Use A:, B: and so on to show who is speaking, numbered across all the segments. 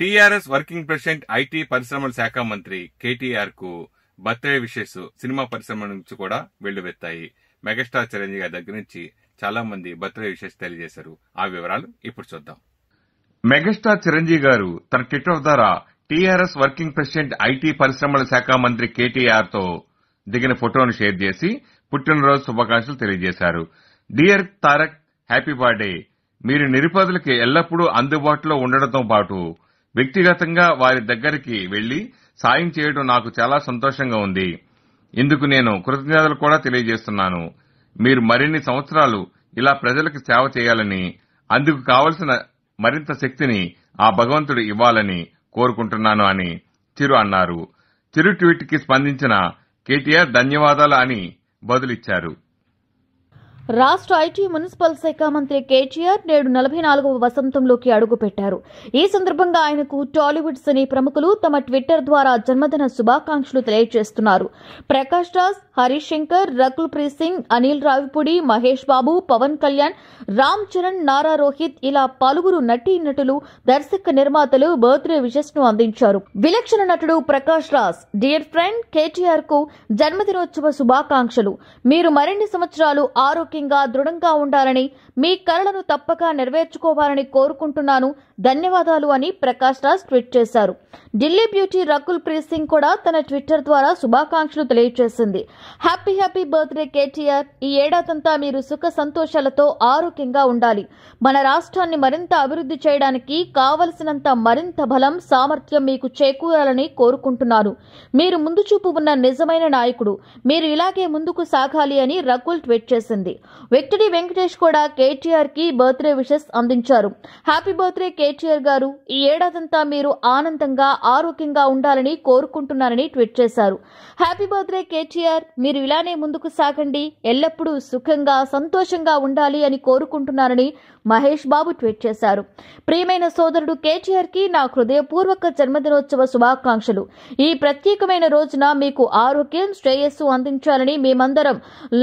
A: TRS working president IT పరిశ్రమల శాఖ మంత్రి కేటీఆర్ కు బర్త్డే విషెస్ సినిమా పరిశ్రమ నుంచి కూడా వెల్లువెత్తాయి మెగాస్టార్ చిరంజీవి గారి దగ్గర నుంచి చాలా మంది బర్త్డే విషెస్ తెలియజేశారు ఆ వివరాలు ఇప్పుడు చూద్దాం మెగాస్టార్ చిరంజీవి గారు తన ట్విట్టర్ ద్వారా టీఆర్ఎస్ వర్కింగ్ ప్రెసిడెంట్ ఐటీ పరిశ్రమల శాఖ మంత్రి కేటీఆర్ తో దిగిన ఫోటోను షేర్ చేసి పుట్టినరోజు శుభాకాంక్షలు తెలియజేశారు డియర్ తారక్ హ్యాపీ బర్త్డే మీరు నిరుపేదలకు ఎల్లప్పుడూ అందుబాటులో ఉండడంతో పాటు వ్యక్తిగతంగా వారి దగ్గరికి వెళ్లి సాయం చేయడం నాకు చాలా సంతోషంగా ఉంది ఇందుకు నేను కృతజ్ఞతలు కూడా తెలియజేస్తున్నాను మీరు మరిన్ని సంవత్సరాలు ఇలా ప్రజలకు సేవ చేయాలని అందుకు కావలసిన మరింత శక్తిని ఆ భగవంతుడు ఇవ్వాలని కోరుకుంటున్నాను అని చిరు అన్నారు చిరు ట్వీట్ కి స్పందించిన కేటీఆర్ ధన్యవాదాలు అని బదులిచ్చారు
B: రాష్ట్ర ఐటీ మున్సిపల్ శాఖ మంత్రి కేటీఆర్ నేడు నలభై నాలుగవ వసంతంలోకి అడుగుపెట్టారు ఈ సందర్భంగా ఆయనకు టాలీవుడ్ సినీ ప్రముఖులు తమ ట్విట్టర్ ద్వారా జన్మదిన శుభాకాంక్షలు తెలియజేస్తున్నారు ప్రకాష్ రాజ్ హరీష్ శంకర్ రకుల్ ప్రీత్ సింగ్ అనిల్ రావిపూడి మహేష్ బాబు పవన్ కళ్యాణ్ రామ్ చరణ్ నారా రోహిత్ ఇలా పలువురు నటీ నటులు దర్శక నిర్మాతలు బర్త్డే విషెస్ ను అందించారు విలక్షణ నటుడు ప్రకాష్ రాజ్ డియర్ ఫ్రెండ్ కేటీఆర్ కు జన్మదినోత్సవ శుభాకాంక్షలు మీరు మరిన్ని సంవత్సరాలు ఆరోగ్యం ధైర్యంగా దృఢంగా ఉండాలని మీ కలలను తప్పక నెరవేర్చుకోవాలని కోరుకుంటున్నాను ధన్యవాదాలు అని ప్రకాష్ రాజ్ ట్వీట్ చేశారు ఢిల్లీ బ్యూటీ రకుల్ ప్రీత్ సింగ్ కూడా తన ట్విట్టర్ ద్వారా శుభాకాంక్షలు తెలియజేసింది హ్యాపీ హ్యాపీ బర్త్డే కేటీఆర్ ఈ ఏడాదంతా మీరు సుఖ సంతోషాలతో ఆరోగ్యంగా ఉండాలి మన రాష్ట్రాన్ని మరింత అభివృద్ధి చేయడానికి కావలసినంత మరింత బలం సామర్థ్యం మీకు చేకూరాలని కోరుకుంటున్నాను మీరు ముందు చూపు ఉన్న నిజమైన నాయకుడు మీరు ఇలాగే ముందుకు సాగాలి అని రకుల్ ట్వీట్ చేసింది వెక్టడి వెంకటేష్ కూడా కేటీఆర్ కి బర్త్డే విషెస్ అందించారు హ్యాపీ బర్త్డే కేటీఆర్ గారు ఈ ఏడాదంతా మీరు ఆనందంగా ఆరోగ్యంగా ఉండాలని కోరుకుంటున్నానని ట్వీట్ చేశారు హ్యాపీ బర్త్డే కేటీఆర్ మీరు ఇలానే ముందుకు సాగండి ఎల్లప్పుడూ సుఖంగా సంతోషంగా ఉండాలి అని కోరుకుంటున్నానని మహేష్ బాబు ట్వీట్ చేశారు ప్రియమైన సోదరుడు కేటీఆర్ కి నా హృదయపూర్వక జన్మదినోత్సవ శుభాకాంక్షలు ఈ ప్రత్యేకమైన రోజున మీకు ఆరోగ్యం శ్రేయస్సు అందించాలని మేమందరం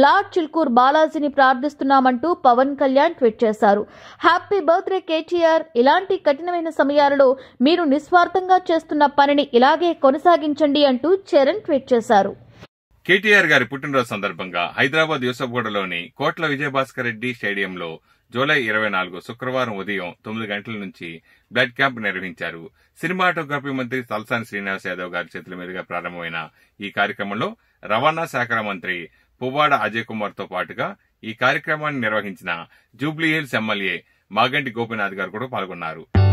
B: లార్డ్ చిల్కూర్ బాలాజీని శాంతిని ప్రార్థిస్తున్నామంటూ పవన్ కళ్యాణ్ ట్వీట్ చేశారు హ్యాపీ బర్త్డే కేటీఆర్ ఇలాంటి కఠినమైన సమయాలలో మీరు నిస్వార్థంగా చేస్తున్న పనిని ఇలాగే కొనసాగించండి అంటూ చరణ్ ట్వీట్ చేశారు
A: కేటీఆర్ గారి పుట్టినరోజు సందర్భంగా హైదరాబాద్ యూసఫ్గూడలోని కోట్ల విజయభాస్కర్ రెడ్డి స్టేడియంలో జూలై ఇరవై నాలుగు శుక్రవారం ఉదయం తొమ్మిది గంటల నుంచి బ్లడ్ క్యాంప్ నిర్వహించారు సినిమాటోగ్రఫీ మంత్రి తలసాని శ్రీనివాస్ యాదవ్ గారి చేతుల మీదుగా ప్రారంభమైన ఈ కార్యక్రమంలో రవాణా శాఖ మంత్రి పువ్వాడ అజయ్ కుమార్ తో పాటుగా ఈ కార్యక్రమాన్ని నిర్వహించిన జూబ్లీహిల్స్ ఎమ్మెల్యే మాగంటి గోపీనాథ్ గారు కూడా పాల్గొన్నారు